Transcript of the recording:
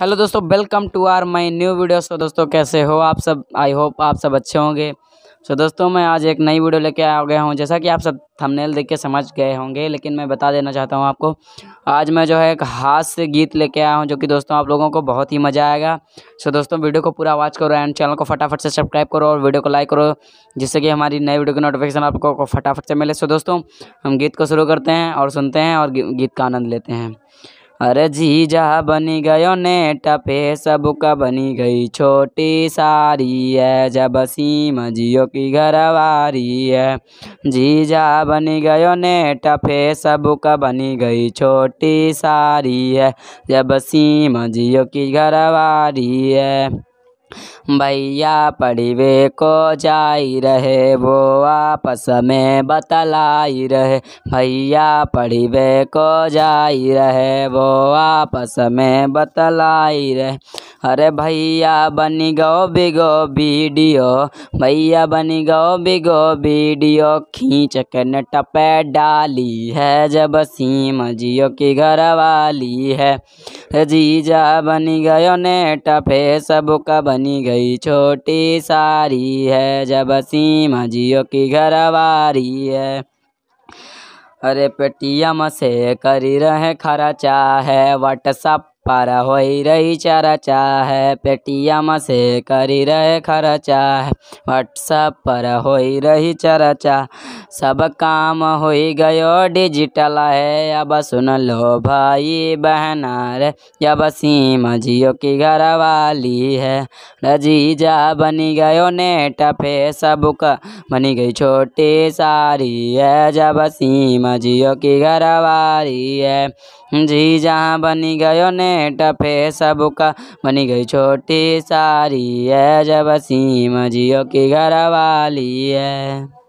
hello दोस्तों welcome to our my new video so दोस्तों कैसे हो आप सब आई होप आप सब अच्छे होंगे सो so, दोस्तों मैं आज एक नई वीडियो लेके आ गया हूँ जैसा कि आप सब थंबनेल देख के समझ गए होंगे लेकिन मैं बता देना चाहता हूँ आपको आज मैं जो है एक हास्य गीत लेके आया हूँ जो कि दोस्तों आप लोगों को बहुत ही मज़ा आएगा सो so, दोस्तों वीडियो को पूरा वॉच करो एंड चैनल को फटाफट से सब्सक्राइब करो और वीडियो को लाइक करो जिससे कि हमारी नई वीडियो की नोटिफिकेशन आप लोगों को फटाफट से मिले सो so, दोस्तों हम गीत को शुरू करते हैं और सुनते हैं और गीत का आनंद लेते हैं अरे जीजा बनी गयो नेटा पे सबका बनी गई छोटी सारी है जब सीम जियो की घरवारी है जीजा बनी गयो नेटा पे सबका बनी गई छोटी सारी है जब सीम जियो की घरवारी है भैया पढ़वे को जाई रहे वो आपस में बतलाई रहे भैया पढ़वे को जाई रहे वो आपस में बतलाई रहे अरे भैया बनी गो बिगो वीडियो भैया बनी गो बिगो वीडियो खींच के न टपे डाली है जब सीम जियो की घर वाली है जीजा बनी गयो नेटा पे सबका बनी गई छोटी सारी है जब सीमा जियो की घरवारी है अरे पेटीएम से करी रहे खर्चा है व्हाट्सअप पारा हो रही चरचा है पेटीएम से करी रहे खर्चा है व्हाट्सअप पर हो रही चरचा सब काम हो गयो डिजिटल है अब सुन लो भाई बहना रे अब सीम जियो की घर वाली है रजीजा बनी गयो नेट का बनी गई छोटी सारी है जब सीम जियो की घर वाली है जहाँ बनी गयो ने में टपे सबका बनी गई छोटी सारी है जब सीम जियो की घरवाली है